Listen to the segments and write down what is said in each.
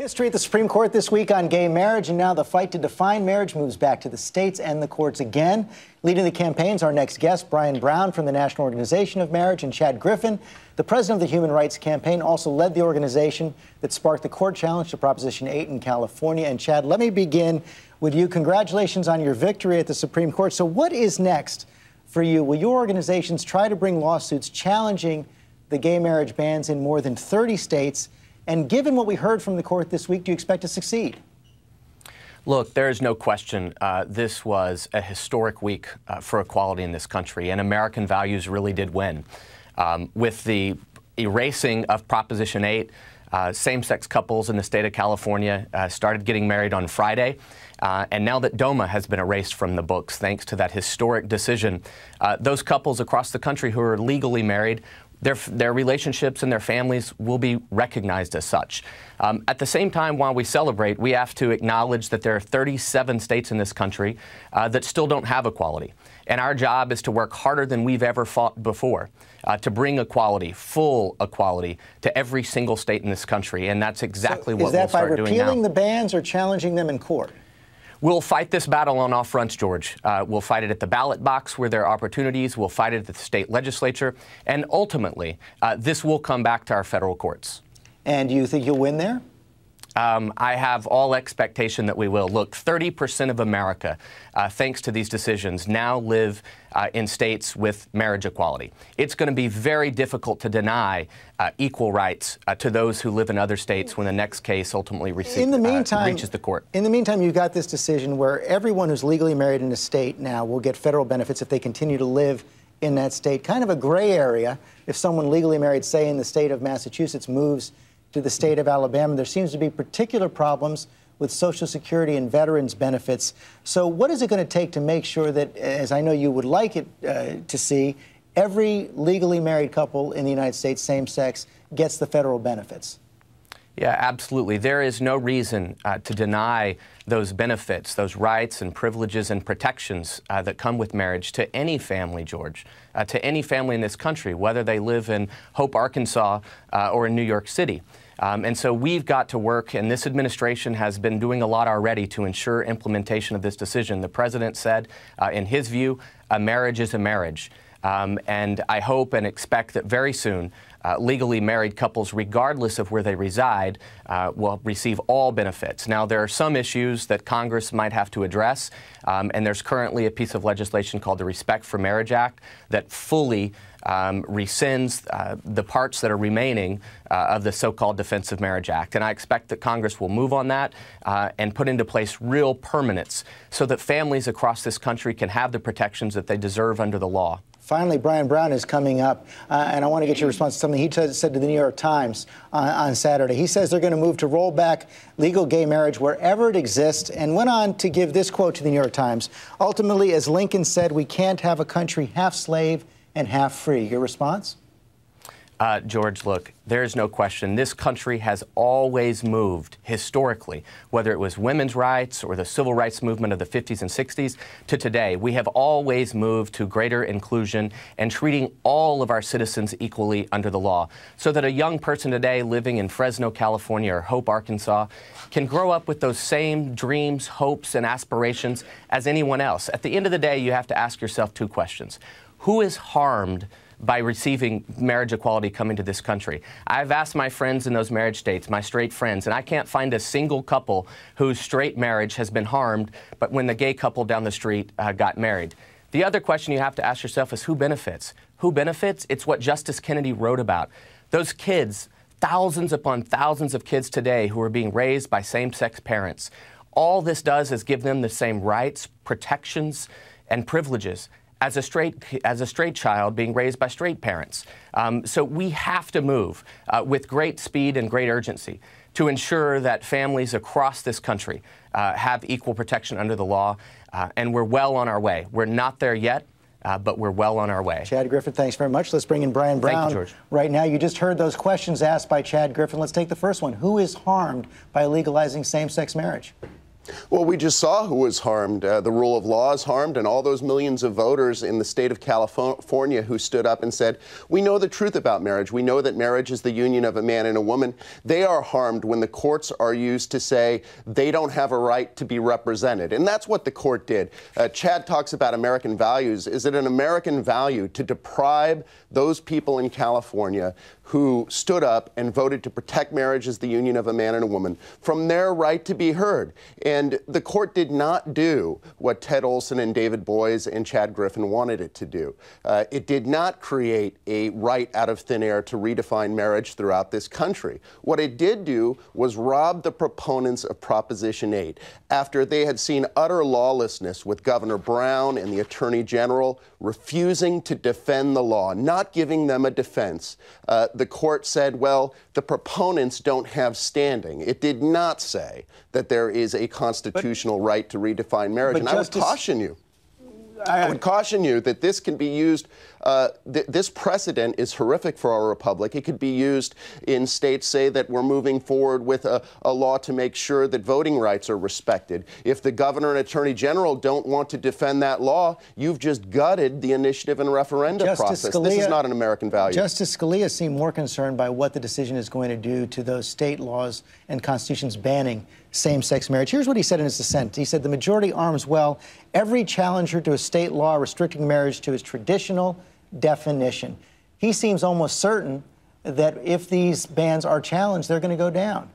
History at the Supreme Court this week on gay marriage, and now the fight to define marriage moves back to the states and the courts again. Leading the campaigns, our next guest, Brian Brown from the National Organization of Marriage, and Chad Griffin, the president of the Human Rights Campaign, also led the organization that sparked the court challenge to Proposition 8 in California. And Chad, let me begin with you. Congratulations on your victory at the Supreme Court. So, what is next for you? Will your organizations try to bring lawsuits challenging the gay marriage bans in more than 30 states? And given what we heard from the court this week, do you expect to succeed? Look, there is no question uh, this was a historic week uh, for equality in this country, and American values really did win. Um, with the erasing of Proposition 8, uh, same sex couples in the state of California uh, started getting married on Friday. Uh, and now that DOMA has been erased from the books, thanks to that historic decision, uh, those couples across the country who are legally married their, their relationships and their families will be recognized as such. Um, at the same time, while we celebrate, we have to acknowledge that there are 37 states in this country uh, that still don't have equality. And our job is to work harder than we've ever fought before uh, to bring equality, full equality, to every single state in this country. And that's exactly so what we'll start doing now. Is that by repealing the bans or challenging them in court? We'll fight this battle on all fronts, George. Uh, we'll fight it at the ballot box where there are opportunities. We'll fight it at the state legislature. And ultimately, uh, this will come back to our federal courts. And do you think you'll win there? Um, I have all expectation that we will. Look, 30% of America, uh, thanks to these decisions, now live uh, in states with marriage equality. It's going to be very difficult to deny uh, equal rights uh, to those who live in other states when the next case ultimately receive, in the uh, meantime, reaches the court. In the meantime, you've got this decision where everyone who's legally married in a state now will get federal benefits if they continue to live in that state. Kind of a gray area if someone legally married, say, in the state of Massachusetts, moves – to the state of Alabama. There seems to be particular problems with Social Security and veterans benefits. So, what is it going to take to make sure that, as I know you would like it uh, to see, every legally married couple in the United States, same sex, gets the federal benefits? Yeah, absolutely. There is no reason uh, to deny those benefits, those rights and privileges and protections uh, that come with marriage to any family, George, uh, to any family in this country, whether they live in Hope, Arkansas uh, or in New York City. Um, and so we've got to work, and this administration has been doing a lot already to ensure implementation of this decision. The president said, uh, in his view, a marriage is a marriage. Um, and I hope and expect that very soon, uh, legally married couples, regardless of where they reside, uh, will receive all benefits. Now, there are some issues that Congress might have to address, um, and there's currently a piece of legislation called the Respect for Marriage Act that fully um, rescinds uh, the parts that are remaining uh, of the so called Defense of Marriage Act. And I expect that Congress will move on that uh, and put into place real permanence so that families across this country can have the protections that they deserve under the law. Finally, Brian Brown is coming up, uh, and I want to get your response to something he said to the New York Times on, on Saturday. He says they're going to move to roll back legal gay marriage wherever it exists, and went on to give this quote to the New York Times Ultimately, as Lincoln said, we can't have a country half slave and half free. Your response? Uh, George, look, there is no question. This country has always moved historically, whether it was women's rights or the civil rights movement of the 50s and 60s to today. We have always moved to greater inclusion and treating all of our citizens equally under the law so that a young person today living in Fresno, California or Hope, Arkansas can grow up with those same dreams, hopes, and aspirations as anyone else. At the end of the day, you have to ask yourself two questions Who is harmed? by receiving marriage equality coming to this country. I've asked my friends in those marriage states, my straight friends, and I can't find a single couple whose straight marriage has been harmed, but when the gay couple down the street uh, got married. The other question you have to ask yourself is who benefits? Who benefits? It's what Justice Kennedy wrote about. Those kids, thousands upon thousands of kids today who are being raised by same sex parents. All this does is give them the same rights, protections, and privileges as a straight as a straight child being raised by straight parents. Um, so we have to move uh, with great speed and great urgency to ensure that families across this country uh, have equal protection under the law, uh, and we're well on our way. We're not there yet. Uh, but we're well on our way. Chad Griffin, thanks very much. Let's bring in Brian Brown. You, right now, you just heard those questions asked by Chad Griffin. Let's take the first one. Who is harmed by legalizing same sex marriage? Well, we just saw who was harmed. Uh, the rule of law is harmed, and all those millions of voters in the state of California who stood up and said, We know the truth about marriage. We know that marriage is the union of a man and a woman. They are harmed when the courts are used to say they don't have a right to be represented. And that's what the court did. Uh, Chad talks about American values. Is it an American value to deprive those people in California who stood up and voted to protect marriage as the union of a man and a woman from their right to be heard? And and the court did not do what Ted Olson and David Boies and Chad Griffin wanted it to do. Uh, it did not create a right out of thin air to redefine marriage throughout this country. What it did do was rob the proponents of Proposition 8 after they had seen utter lawlessness with Governor Brown and the Attorney General refusing to defend the law, not giving them a defense. Uh, the court said, well, the proponents don't have standing. It did not say that there is a constitutional but, right to redefine marriage. And Justice, I would caution you. I, I would caution you that this can be used uh, th this precedent is horrific for our republic. It could be used in states, say, that we're moving forward with a, a law to make sure that voting rights are respected. If the governor and attorney general don't want to defend that law, you've just gutted the initiative and referendum Justice process. Scalia, this is not an American value. Justice Scalia seemed more concerned by what the decision is going to do to those state laws and constitutions banning same sex marriage. Here's what he said in his dissent He said, The majority arms well every challenger to a state law restricting marriage to its traditional definition. He seems almost certain that if these bans are challenged, they're going to go down.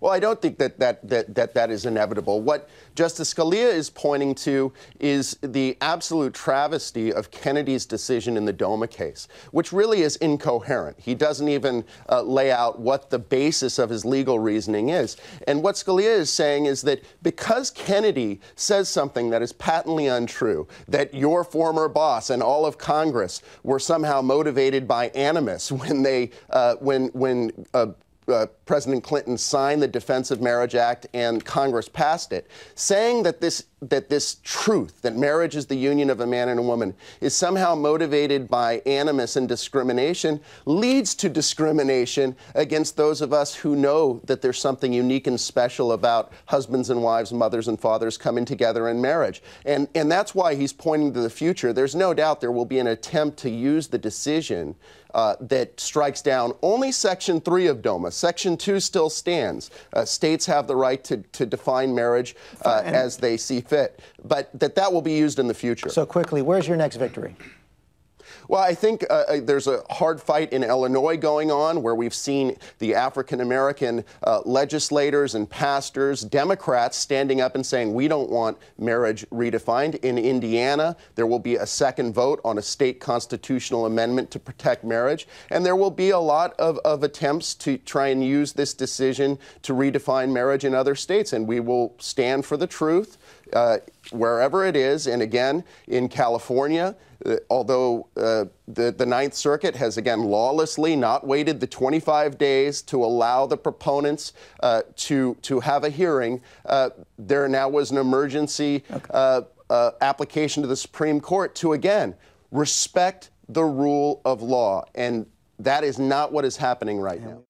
Well, I don't think that that, that, that that is inevitable. What Justice Scalia is pointing to is the absolute travesty of Kennedy's decision in the DOMA case, which really is incoherent. He doesn't even uh, lay out what the basis of his legal reasoning is. And what Scalia is saying is that because Kennedy says something that is patently untrue, that your former boss and all of Congress were somehow motivated by animus when they uh, when when uh, uh, President Clinton signed the Defense of Marriage Act and Congress passed it, saying that this that this truth that marriage is the union of a man and a woman is somehow motivated by animus and discrimination leads to discrimination against those of us who know that there's something unique and special about husbands and wives, mothers and fathers coming together in marriage. And and that's why he's pointing to the future. There's no doubt there will be an attempt to use the decision uh, that strikes down only Section 3 of DOMA. Section 2 still stands. Uh, states have the right to, to define marriage uh, as they see fit, but that that will be used in the future. So quickly, where's your next victory? Well, I think uh, uh, there's a hard fight in Illinois going on where we've seen the African American uh, legislators and pastors, Democrats, standing up and saying, we don't want marriage redefined. In Indiana, there will be a second vote on a state constitutional amendment to protect marriage. And there will be a lot of, of attempts to try and use this decision to redefine marriage in other states. And we will stand for the truth. Uh, wherever it is, and again, in California, uh, although uh, the, the Ninth Circuit has again lawlessly not waited the 25 days to allow the proponents uh, to, to have a hearing, uh, there now was an emergency okay. Uh, uh, application to the Supreme Court to again respect the rule of law. And that is not what is happening right now.